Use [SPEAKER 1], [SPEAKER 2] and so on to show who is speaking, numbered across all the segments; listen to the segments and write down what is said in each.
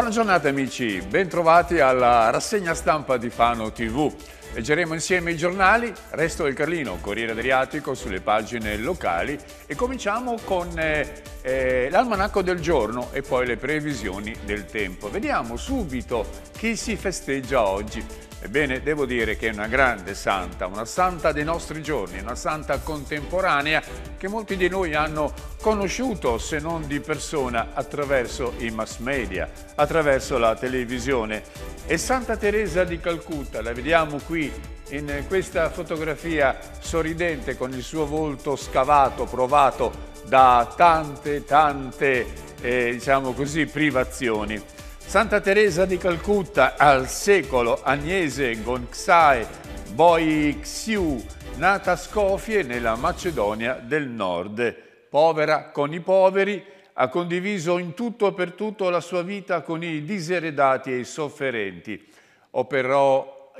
[SPEAKER 1] Buona giornata amici, bentrovati alla rassegna stampa di Fano TV. Leggeremo insieme i giornali, Resto del Carlino, Corriere Adriatico sulle pagine locali e cominciamo con eh, eh, l'almanacco del giorno e poi le previsioni del tempo. Vediamo subito chi si festeggia oggi. Ebbene, devo dire che è una grande santa, una santa dei nostri giorni, una santa contemporanea che molti di noi hanno conosciuto, se non di persona, attraverso i mass media, attraverso la televisione. E Santa Teresa di Calcutta, la vediamo qui in questa fotografia sorridente con il suo volto scavato, provato da tante, tante, eh, diciamo così, privazioni. Santa Teresa di Calcutta al secolo Agnese Gonxae Boixiu, nata a Scofie nella Macedonia del Nord, povera con i poveri, ha condiviso in tutto e per tutto la sua vita con i diseredati e i sofferenti. Operò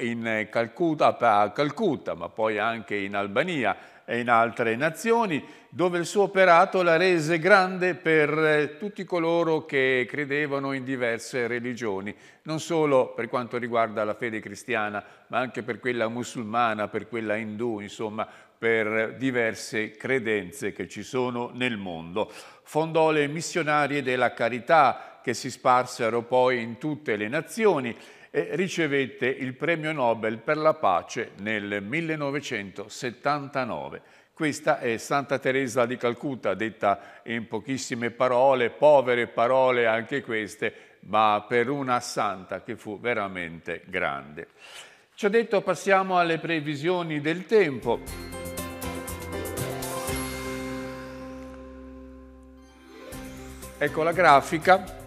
[SPEAKER 1] Calcutta, a Calcutta, ma poi anche in Albania, e in altre nazioni, dove il suo operato la rese grande per eh, tutti coloro che credevano in diverse religioni, non solo per quanto riguarda la fede cristiana, ma anche per quella musulmana, per quella indù, insomma, per diverse credenze che ci sono nel mondo. Fondò le missionarie della carità che si sparsero poi in tutte le nazioni e ricevette il premio Nobel per la pace nel 1979. Questa è Santa Teresa di Calcutta, detta in pochissime parole, povere parole anche queste, ma per una santa che fu veramente grande. Ci ha detto passiamo alle previsioni del tempo. Ecco la grafica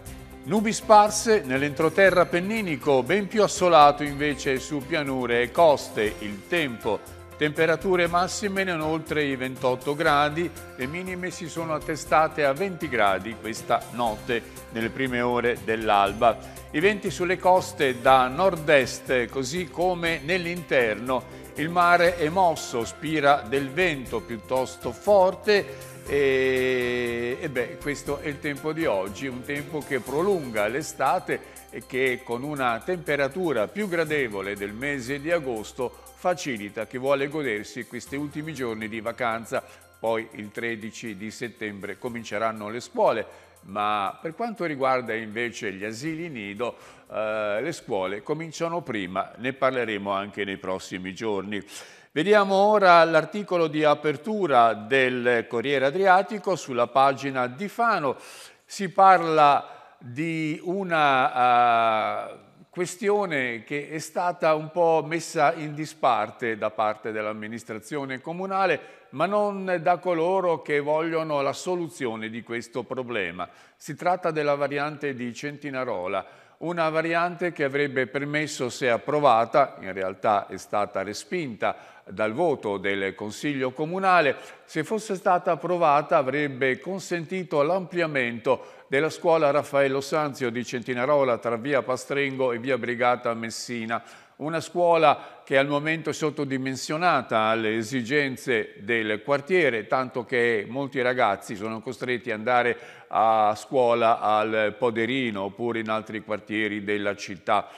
[SPEAKER 1] Nubi sparse nell'entroterra penninico, ben più assolato invece su pianure e coste. Il tempo, temperature massime non oltre i 28 gradi, le minime si sono attestate a 20 gradi questa notte, nelle prime ore dell'alba. I venti sulle coste da nord-est, così come nell'interno. Il mare è mosso, spira del vento piuttosto forte e, e, beh, questo è il tempo di oggi, un tempo che prolunga l'estate e che con una temperatura più gradevole del mese di agosto facilita chi vuole godersi questi ultimi giorni di vacanza. Poi il 13 di settembre cominceranno le scuole, ma per quanto riguarda invece gli asili nido, eh, le scuole cominciano prima, ne parleremo anche nei prossimi giorni. Vediamo ora l'articolo di apertura del Corriere Adriatico sulla pagina di Fano. Si parla di una uh, questione che è stata un po' messa in disparte da parte dell'amministrazione comunale, ma non da coloro che vogliono la soluzione di questo problema. Si tratta della variante di Centinarola, una variante che avrebbe permesso, se approvata, in realtà è stata respinta, dal voto del Consiglio Comunale, se fosse stata approvata avrebbe consentito l'ampliamento della scuola Raffaello Sanzio di Centinarola tra via Pastrengo e via Brigata Messina, una scuola che al momento è sottodimensionata alle esigenze del quartiere, tanto che molti ragazzi sono costretti ad andare a scuola al Poderino oppure in altri quartieri della città.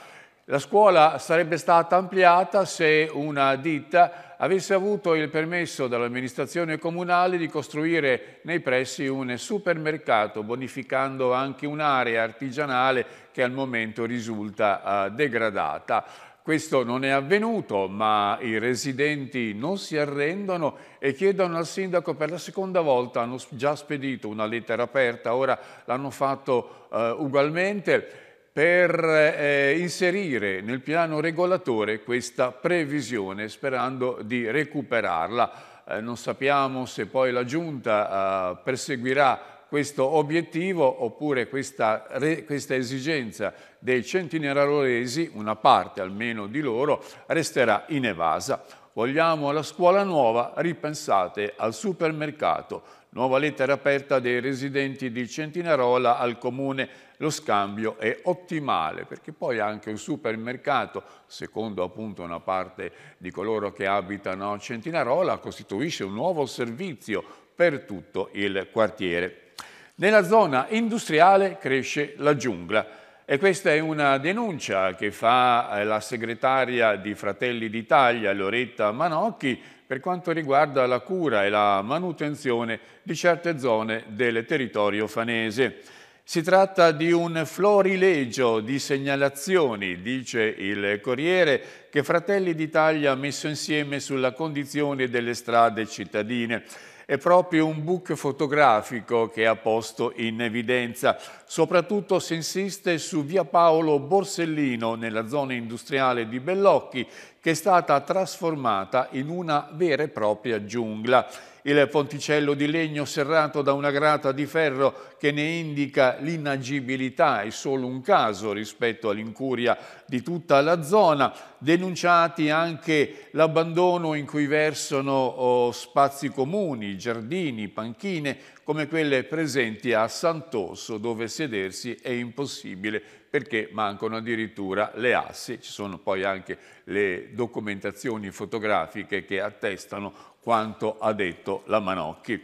[SPEAKER 1] La scuola sarebbe stata ampliata se una ditta avesse avuto il permesso dall'amministrazione comunale di costruire nei pressi un supermercato, bonificando anche un'area artigianale che al momento risulta eh, degradata. Questo non è avvenuto, ma i residenti non si arrendono e chiedono al sindaco per la seconda volta, hanno già spedito una lettera aperta, ora l'hanno fatto eh, ugualmente, per eh, inserire nel piano regolatore questa previsione sperando di recuperarla. Eh, non sappiamo se poi la Giunta eh, perseguirà questo obiettivo oppure questa, re, questa esigenza dei centinararolesi, una parte almeno di loro, resterà inevasa. Vogliamo la scuola nuova, ripensate al supermercato. Nuova lettera aperta dei residenti di Centinarola al comune. Lo scambio è ottimale perché poi anche un supermercato, secondo appunto una parte di coloro che abitano a Centinarola, costituisce un nuovo servizio per tutto il quartiere. Nella zona industriale cresce la giungla. E questa è una denuncia che fa eh, la segretaria di Fratelli d'Italia, Loretta Manocchi, per quanto riguarda la cura e la manutenzione di certe zone del territorio fanese. Si tratta di un florilegio di segnalazioni, dice il Corriere, che Fratelli d'Italia ha messo insieme sulla condizione delle strade cittadine è proprio un book fotografico che ha posto in evidenza, soprattutto si insiste su via Paolo Borsellino nella zona industriale di Bellocchi, che è stata trasformata in una vera e propria giungla il ponticello di legno serrato da una grata di ferro che ne indica l'inagibilità, è solo un caso rispetto all'incuria di tutta la zona, denunciati anche l'abbandono in cui versano oh, spazi comuni, giardini, panchine, come quelle presenti a Sant'Osso, dove sedersi è impossibile perché mancano addirittura le assi. Ci sono poi anche le documentazioni fotografiche che attestano quanto ha detto la Manocchi.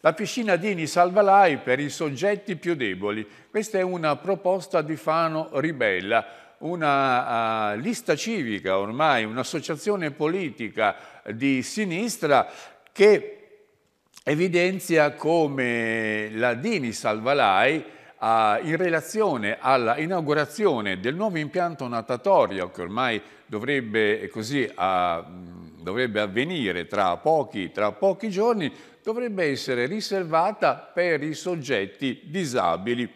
[SPEAKER 1] La piscina Dini Salvalai per i soggetti più deboli. Questa è una proposta di Fano Ribella, una uh, lista civica ormai, un'associazione politica di sinistra che evidenzia come la Dini Salvalai uh, in relazione alla inaugurazione del nuovo impianto natatorio che ormai dovrebbe eh, così uh, dovrebbe avvenire tra pochi, tra pochi giorni, dovrebbe essere riservata per i soggetti disabili.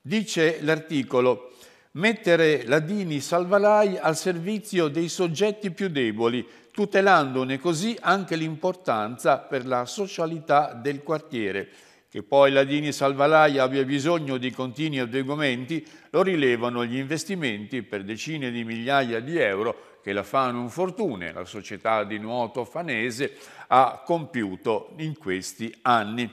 [SPEAKER 1] Dice l'articolo, mettere la Dini Salvalai al servizio dei soggetti più deboli, tutelandone così anche l'importanza per la socialità del quartiere. Che poi la Dini Salvalai abbia bisogno di continui adeguamenti lo rilevano gli investimenti per decine di migliaia di euro che la Fanum Fortune, la società di nuoto fanese, ha compiuto in questi anni.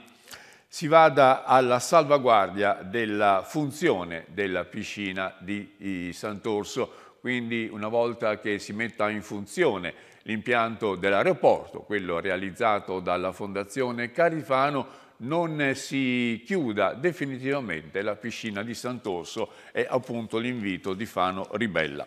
[SPEAKER 1] Si vada alla salvaguardia della funzione della piscina di Sant'Orso, quindi una volta che si metta in funzione l'impianto dell'aeroporto, quello realizzato dalla Fondazione Carifano, non si chiuda definitivamente la piscina di Sant'Orso, è appunto l'invito di Fano Ribella.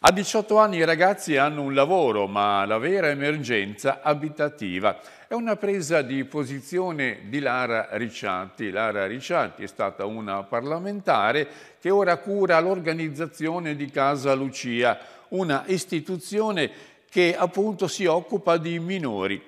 [SPEAKER 1] A 18 anni i ragazzi hanno un lavoro, ma la vera emergenza abitativa è una presa di posizione di Lara Ricciatti. Lara Ricciatti è stata una parlamentare che ora cura l'organizzazione di Casa Lucia, una istituzione che appunto si occupa di minori.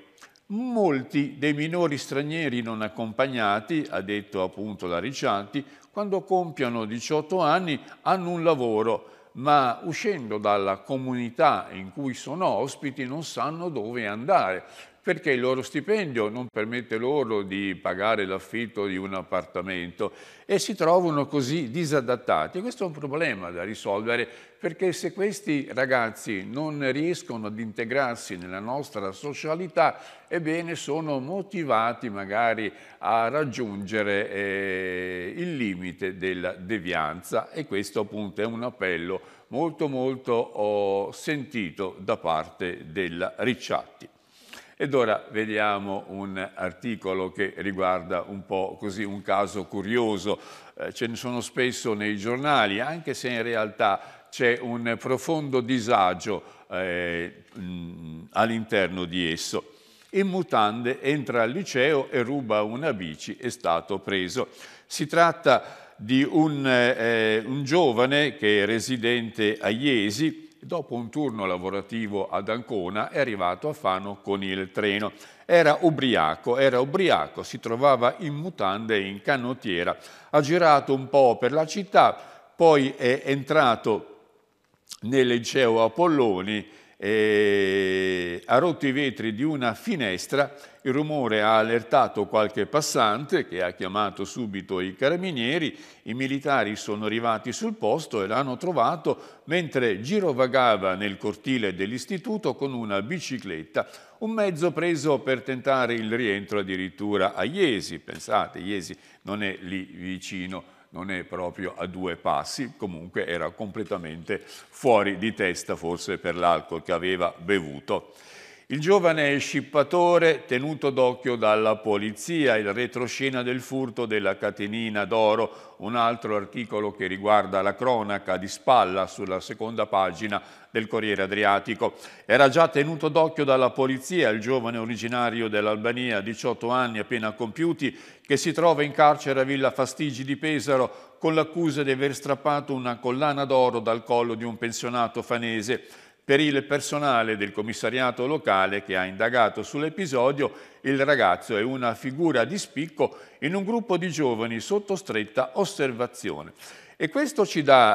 [SPEAKER 1] Molti dei minori stranieri non accompagnati, ha detto appunto la Ricciatti, quando compiono 18 anni hanno un lavoro ma uscendo dalla comunità in cui sono ospiti non sanno dove andare perché il loro stipendio non permette loro di pagare l'affitto di un appartamento e si trovano così disadattati. Questo è un problema da risolvere perché se questi ragazzi non riescono ad integrarsi nella nostra socialità, ebbene sono motivati magari a raggiungere eh, il limite della devianza e questo appunto è un appello molto molto oh, sentito da parte della Ricciatti. Ed ora vediamo un articolo che riguarda un po' così un caso curioso, eh, ce ne sono spesso nei giornali, anche se in realtà c'è un profondo disagio eh, all'interno di esso. In mutande entra al liceo e ruba una bici, è stato preso. Si tratta di di un, eh, un giovane che è residente a Iesi, dopo un turno lavorativo ad Ancona è arrivato a Fano con il treno. Era ubriaco, era ubriaco, si trovava in mutande e in canottiera. Ha girato un po' per la città, poi è entrato nel liceo Apolloni e ha rotto i vetri di una finestra, il rumore ha allertato qualche passante che ha chiamato subito i carabinieri, i militari sono arrivati sul posto e l'hanno trovato mentre girovagava nel cortile dell'istituto con una bicicletta, un mezzo preso per tentare il rientro addirittura a Iesi, pensate, Iesi non è lì vicino non è proprio a due passi, comunque era completamente fuori di testa forse per l'alcol che aveva bevuto. Il giovane scippatore, tenuto d'occhio dalla polizia, il retroscena del furto della catenina d'oro, un altro articolo che riguarda la cronaca di spalla sulla seconda pagina del Corriere Adriatico. Era già tenuto d'occhio dalla polizia il giovane originario dell'Albania, 18 anni appena compiuti, che si trova in carcere a Villa Fastigi di Pesaro con l'accusa di aver strappato una collana d'oro dal collo di un pensionato fanese. Per il personale del commissariato locale che ha indagato sull'episodio, il ragazzo è una figura di spicco in un gruppo di giovani sotto stretta osservazione. E questo ci dà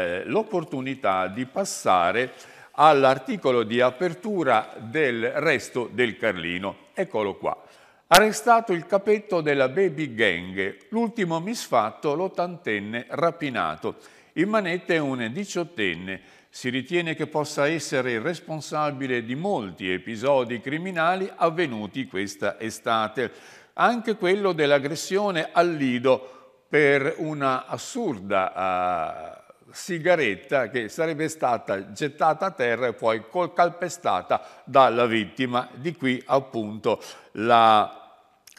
[SPEAKER 1] eh, l'opportunità di passare all'articolo di apertura del resto del Carlino. Eccolo qua. Arrestato il capetto della baby gang, l'ultimo misfatto l'ottantenne rapinato. In manette un diciottenne si ritiene che possa essere il responsabile di molti episodi criminali avvenuti questa estate, anche quello dell'aggressione al Lido per una assurda uh, sigaretta che sarebbe stata gettata a terra e poi calpestata dalla vittima, di qui appunto la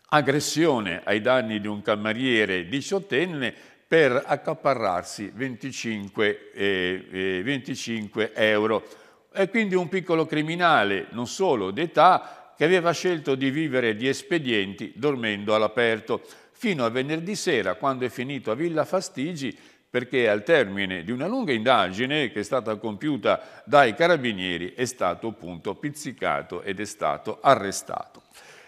[SPEAKER 1] aggressione ai danni di un cameriere diciottenne per accaparrarsi 25, eh, eh, 25 euro. È quindi un piccolo criminale, non solo d'età, che aveva scelto di vivere di espedienti dormendo all'aperto, fino a venerdì sera, quando è finito a Villa Fastigi, perché al termine di una lunga indagine che è stata compiuta dai carabinieri è stato appunto pizzicato ed è stato arrestato.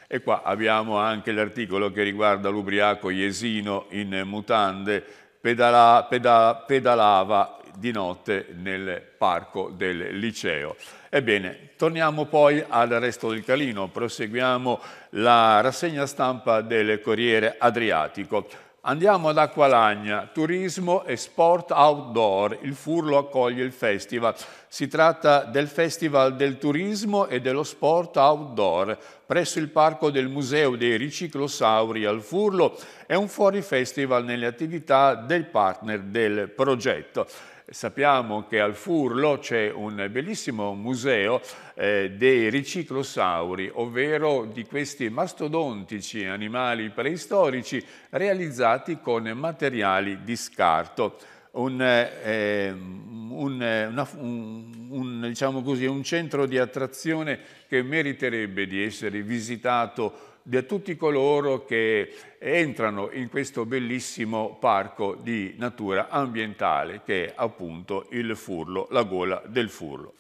[SPEAKER 1] E qua abbiamo anche l'articolo che riguarda l'ubriaco Iesino in mutande, pedala, peda, pedalava di notte nel parco del liceo. Ebbene, torniamo poi al resto del Calino, proseguiamo la rassegna stampa del Corriere Adriatico. Andiamo ad Acqualagna, turismo e sport outdoor. Il Furlo accoglie il festival. Si tratta del Festival del Turismo e dello Sport Outdoor presso il Parco del Museo dei Riciclosauri al Furlo. È un fuori festival nelle attività del partner del progetto sappiamo che al Furlo c'è un bellissimo museo eh, dei riciclosauri, ovvero di questi mastodontici animali preistorici realizzati con materiali di scarto. Un, eh, ehm, un, eh, una, un, diciamo così, un centro di attrazione che meriterebbe di essere visitato di tutti coloro che entrano in questo bellissimo parco di natura ambientale che è appunto il Furlo, la gola del Furlo.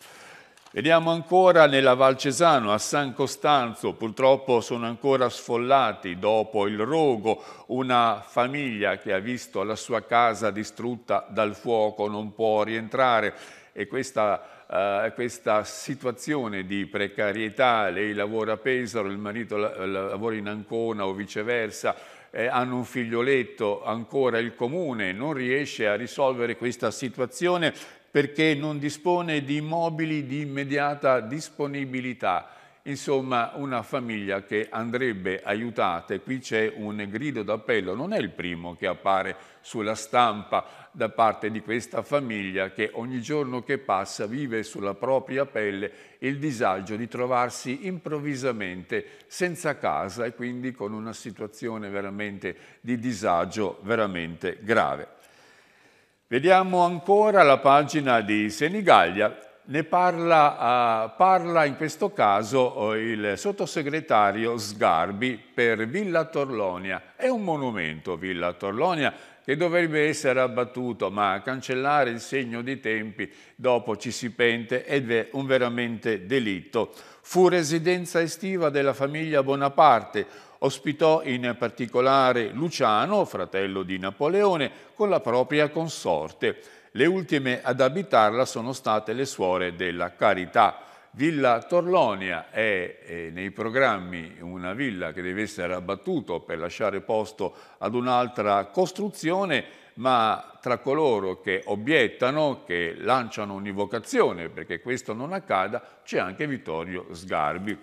[SPEAKER 1] Vediamo ancora nella Val Cesano, a San Costanzo, purtroppo sono ancora sfollati dopo il rogo, una famiglia che ha visto la sua casa distrutta dal fuoco non può rientrare e questa eh, questa situazione di precarietà, lei lavora a Pesaro, il marito eh, lavora in Ancona o viceversa, eh, hanno un figlioletto, ancora il comune non riesce a risolvere questa situazione perché non dispone di immobili di immediata disponibilità insomma una famiglia che andrebbe aiutata e qui c'è un grido d'appello, non è il primo che appare sulla stampa da parte di questa famiglia che ogni giorno che passa vive sulla propria pelle il disagio di trovarsi improvvisamente senza casa e quindi con una situazione veramente di disagio veramente grave. Vediamo ancora la pagina di Senigallia ne parla, uh, parla in questo caso eh, il sottosegretario Sgarbi per Villa Torlonia. È un monumento Villa Torlonia che dovrebbe essere abbattuto, ma cancellare il segno di tempi dopo ci si pente ed è un veramente delitto. Fu residenza estiva della famiglia Bonaparte, ospitò in particolare Luciano, fratello di Napoleone, con la propria consorte. Le ultime ad abitarla sono state le suore della Carità. Villa Torlonia è eh, nei programmi una villa che deve essere abbattuta per lasciare posto ad un'altra costruzione, ma tra coloro che obiettano, che lanciano un'invocazione perché questo non accada, c'è anche Vittorio Sgarbi.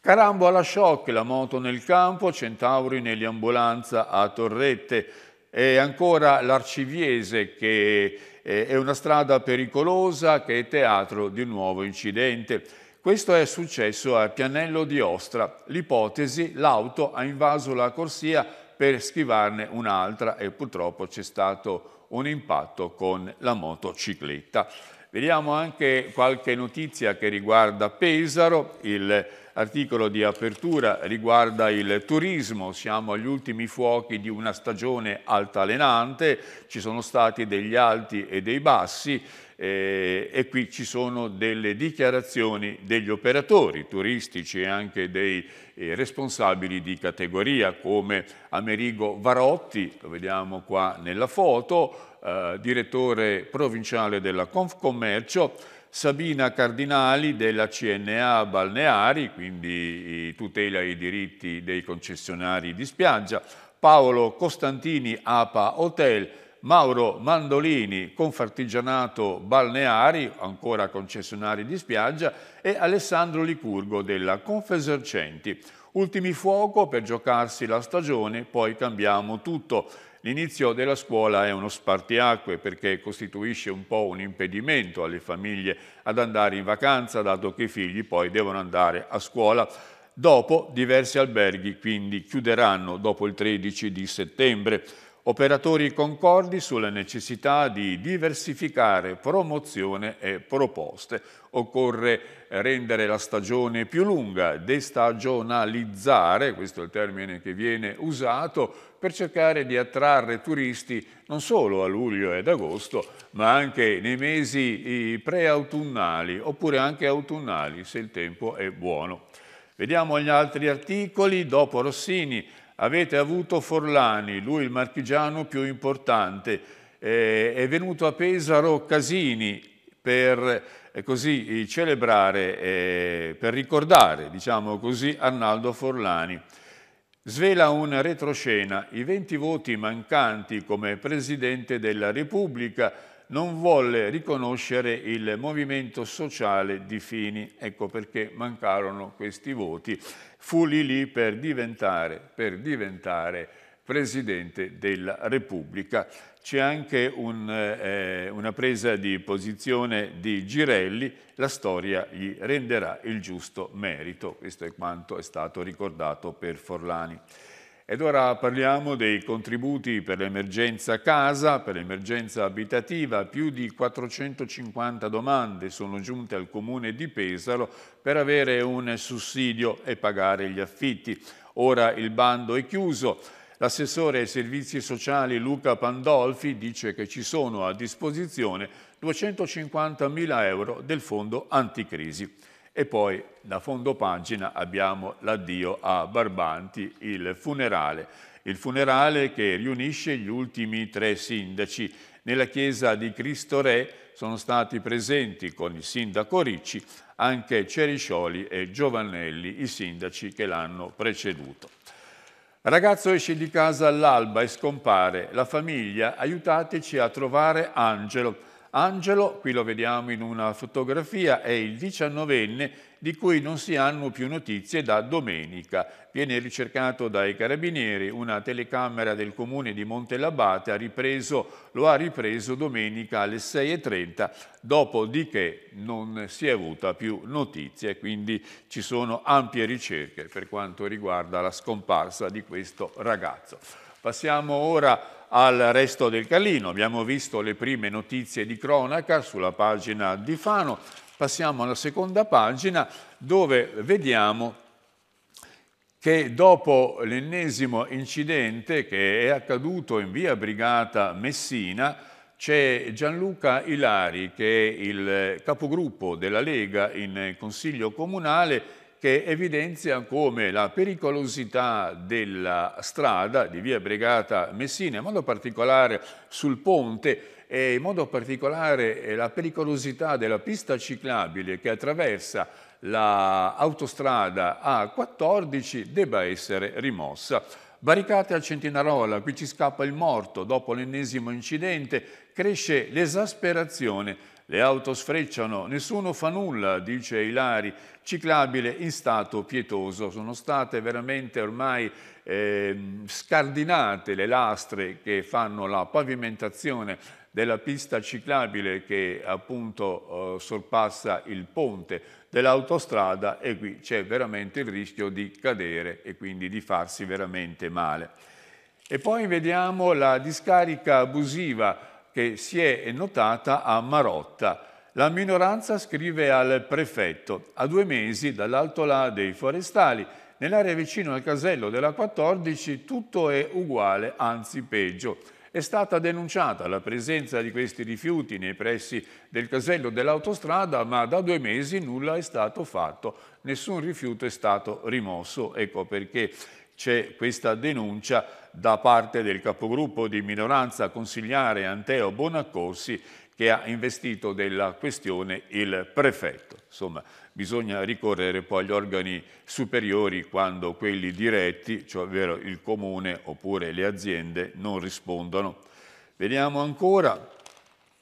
[SPEAKER 1] Carambo alla shock, la moto nel campo, Centauri nell'ambulanza a Torrette e ancora l'arciviese che eh, è una strada pericolosa che è teatro di un nuovo incidente. Questo è successo a Pianello di Ostra. L'ipotesi, l'auto ha invaso la corsia per schivarne un'altra e purtroppo c'è stato un impatto con la motocicletta. Vediamo anche qualche notizia che riguarda Pesaro, l'articolo di apertura riguarda il turismo, siamo agli ultimi fuochi di una stagione altalenante, ci sono stati degli alti e dei bassi, eh, e qui ci sono delle dichiarazioni degli operatori turistici e anche dei eh, responsabili di categoria come Amerigo Varotti, lo vediamo qua nella foto, eh, direttore provinciale della Confcommercio, Sabina Cardinali della CNA Balneari, quindi tutela i diritti dei concessionari di spiaggia, Paolo Costantini APA Hotel, Mauro Mandolini, Confartigianato Balneari, ancora concessionari di spiaggia, e Alessandro Licurgo della Confesercenti. Ultimi fuoco per giocarsi la stagione, poi cambiamo tutto. L'inizio della scuola è uno spartiacque perché costituisce un po' un impedimento alle famiglie ad andare in vacanza, dato che i figli poi devono andare a scuola. Dopo diversi alberghi quindi chiuderanno dopo il 13 di settembre operatori concordi sulla necessità di diversificare promozione e proposte. Occorre rendere la stagione più lunga, destagionalizzare, questo è il termine che viene usato, per cercare di attrarre turisti non solo a luglio ed agosto, ma anche nei mesi preautunnali oppure anche autunnali, se il tempo è buono. Vediamo gli altri articoli, dopo Rossini avete avuto Forlani, lui il marchigiano più importante, eh, è venuto a Pesaro Casini per eh, così eh, celebrare, eh, per ricordare, diciamo così, Arnaldo Forlani. Svela un retroscena, i 20 voti mancanti come Presidente della Repubblica, non volle riconoscere il movimento sociale di Fini, ecco perché mancarono questi voti. Fu lì lì per diventare, per diventare Presidente della Repubblica. C'è anche un, eh, una presa di posizione di Girelli, la storia gli renderà il giusto merito. Questo è quanto è stato ricordato per Forlani. Ed ora parliamo dei contributi per l'emergenza casa, per l'emergenza abitativa. Più di 450 domande sono giunte al comune di Pesaro per avere un sussidio e pagare gli affitti. Ora il bando è chiuso. L'assessore ai servizi sociali Luca Pandolfi dice che ci sono a disposizione 250 euro del fondo anticrisi. E poi da fondo pagina abbiamo l'addio a Barbanti, il funerale. Il funerale che riunisce gli ultimi tre sindaci. Nella chiesa di Cristo Re sono stati presenti con il sindaco Ricci anche Ceriscioli e Giovannelli, i sindaci che l'hanno preceduto. Ragazzo esce di casa all'alba e scompare. La famiglia, aiutateci a trovare Angelo Angelo, qui lo vediamo in una fotografia, è il diciannovenne di cui non si hanno più notizie da domenica. Viene ricercato dai carabinieri, una telecamera del comune di Montelabate ha ripreso, lo ha ripreso domenica alle 6.30, dopodiché non si è avuta più notizia e quindi ci sono ampie ricerche per quanto riguarda la scomparsa di questo ragazzo. Passiamo ora a al resto del Callino. Abbiamo visto le prime notizie di cronaca sulla pagina di Fano, passiamo alla seconda pagina dove vediamo che dopo l'ennesimo incidente che è accaduto in via Brigata Messina c'è Gianluca Ilari che è il capogruppo della Lega in Consiglio Comunale che evidenzia come la pericolosità della strada di via Brigata Messina, in modo particolare sul ponte, e in modo particolare eh, la pericolosità della pista ciclabile che attraversa l'autostrada la A14 debba essere rimossa. Barricate a Centinarola, qui ci scappa il morto dopo l'ennesimo incidente, cresce l'esasperazione le auto sfrecciano, nessuno fa nulla, dice Ilari, ciclabile in stato pietoso. Sono state veramente ormai eh, scardinate le lastre che fanno la pavimentazione della pista ciclabile che appunto eh, sorpassa il ponte dell'autostrada e qui c'è veramente il rischio di cadere e quindi di farsi veramente male. E poi vediamo la discarica abusiva che si è notata a Marotta. La minoranza scrive al prefetto a due mesi dall'altolà dei forestali. Nell'area vicino al casello della 14 tutto è uguale, anzi peggio. È stata denunciata la presenza di questi rifiuti nei pressi del casello dell'autostrada, ma da due mesi nulla è stato fatto nessun rifiuto è stato rimosso. Ecco perché c'è questa denuncia da parte del capogruppo di minoranza consigliare Anteo Bonaccorsi che ha investito della questione il prefetto. Insomma, bisogna ricorrere poi agli organi superiori quando quelli diretti, cioè ovvero il comune oppure le aziende, non rispondono. Vediamo ancora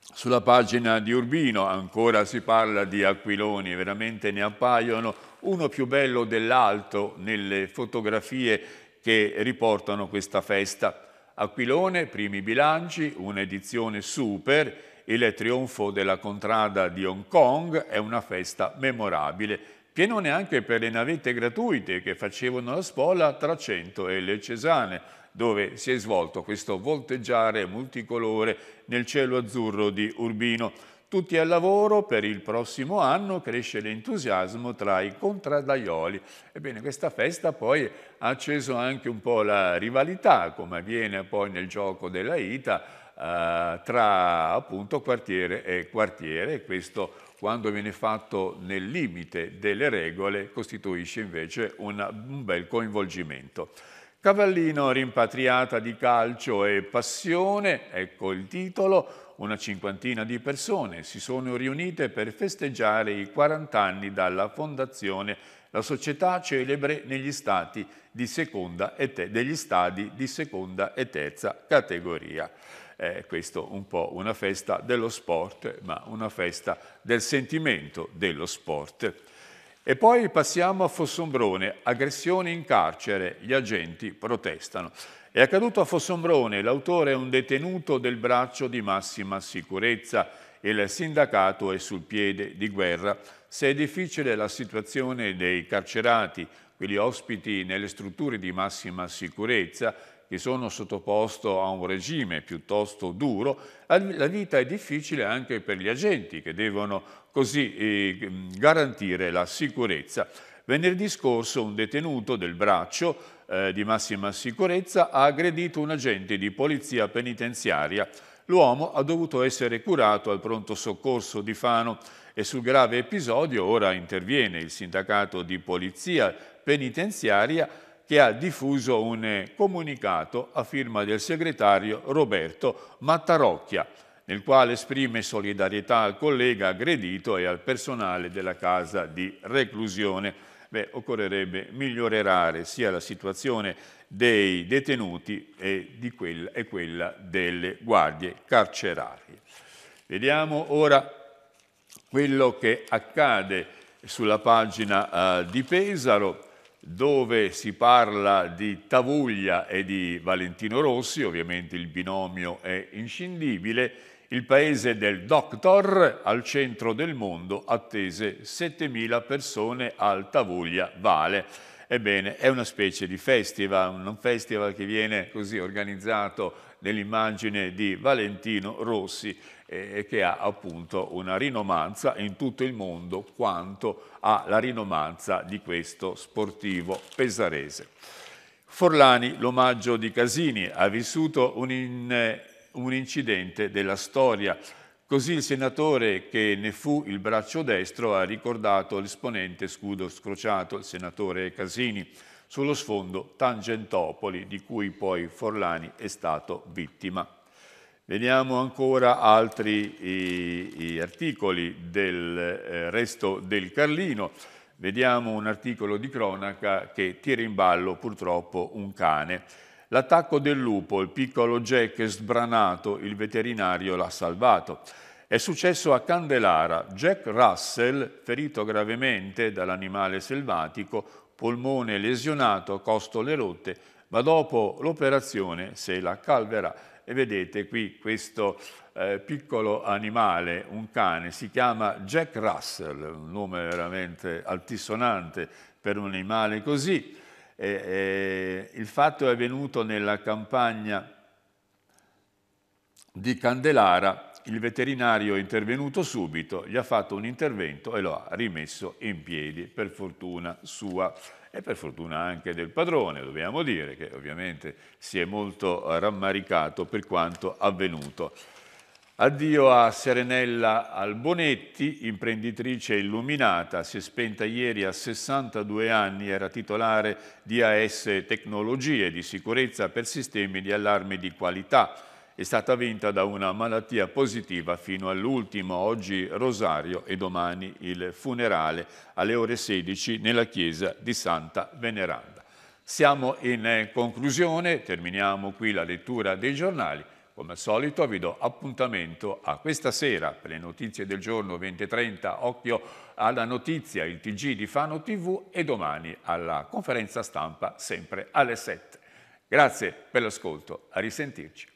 [SPEAKER 1] sulla pagina di Urbino, ancora si parla di aquiloni, veramente ne appaiono uno più bello dell'altro nelle fotografie che riportano questa festa. Aquilone, primi bilanci, un'edizione super, il trionfo della contrada di Hong Kong è una festa memorabile, pienone anche per le navette gratuite che facevano la spola tra Cento e le Cesane, dove si è svolto questo volteggiare multicolore nel cielo azzurro di Urbino. Tutti al lavoro per il prossimo anno, cresce l'entusiasmo tra i contradaioli. Ebbene, questa festa poi ha acceso anche un po' la rivalità, come avviene poi nel gioco della Ita, eh, tra appunto quartiere e quartiere, e questo quando viene fatto nel limite delle regole costituisce invece una, un bel coinvolgimento. Cavallino rimpatriata di calcio e passione, ecco il titolo, una cinquantina di persone si sono riunite per festeggiare i 40 anni dalla fondazione, la società celebre negli stati di seconda e te- degli stadi di seconda e terza categoria. Eh, questo un po' una festa dello sport, ma una festa del sentimento dello sport. E poi passiamo a Fossombrone, aggressione in carcere, gli agenti protestano. È accaduto a Fossombrone, l'autore è un detenuto del braccio di massima sicurezza, e il sindacato è sul piede di guerra. Se è difficile la situazione dei carcerati, quelli ospiti nelle strutture di massima sicurezza, che sono sottoposti a un regime piuttosto duro, la vita è difficile anche per gli agenti che devono così eh, garantire la sicurezza. Venerdì scorso un detenuto del braccio eh, di massima sicurezza, ha aggredito un agente di polizia penitenziaria. L'uomo ha dovuto essere curato al pronto soccorso di Fano e sul grave episodio ora interviene il sindacato di polizia penitenziaria che ha diffuso un comunicato a firma del segretario Roberto Mattarocchia, nel quale esprime solidarietà al collega aggredito e al personale della casa di reclusione beh, occorrerebbe migliorare sia la situazione dei detenuti e, quella, e quella delle guardie carcerarie. Vediamo ora quello che accade sulla pagina eh, di Pesaro dove si parla di Tavuglia e di Valentino Rossi, ovviamente il binomio è inscindibile, il paese del Doctor, al centro del mondo, attese 7.000 persone al Tavuglia Vale. Ebbene, è una specie di festival, un festival che viene così organizzato nell'immagine di Valentino Rossi eh, che ha appunto una rinomanza in tutto il mondo quanto ha la rinomanza di questo sportivo pesarese. Forlani, l'omaggio di Casini, ha vissuto un in, un incidente della storia. Così il senatore che ne fu il braccio destro ha ricordato l'esponente scudo scrociato, il senatore Casini, sullo sfondo Tangentopoli, di cui poi Forlani è stato vittima. Vediamo ancora altri i, i articoli del eh, resto del Carlino. Vediamo un articolo di cronaca che tira in ballo purtroppo un cane. L'attacco del lupo, il piccolo Jack è sbranato, il veterinario l'ha salvato. È successo a Candelara. Jack Russell, ferito gravemente dall'animale selvatico, polmone lesionato, costole rotte, ma dopo l'operazione se la calverà. E vedete qui questo eh, piccolo animale, un cane, si chiama Jack Russell, un nome veramente altisonante per un animale così eh, eh, il fatto è avvenuto nella campagna di Candelara, il veterinario è intervenuto subito, gli ha fatto un intervento e lo ha rimesso in piedi, per fortuna sua e per fortuna anche del padrone, dobbiamo dire, che ovviamente si è molto rammaricato per quanto avvenuto. Addio a Serenella Albonetti, imprenditrice illuminata, si è spenta ieri a 62 anni, era titolare di AS Tecnologie di sicurezza per sistemi di allarme di qualità. È stata vinta da una malattia positiva fino all'ultimo, oggi Rosario e domani il funerale alle ore 16 nella chiesa di Santa Veneranda. Siamo in eh, conclusione, terminiamo qui la lettura dei giornali come al solito vi do appuntamento a questa sera per le notizie del giorno 20.30, occhio alla notizia, il TG di Fano TV e domani alla conferenza stampa sempre alle 7. Grazie per l'ascolto, a risentirci.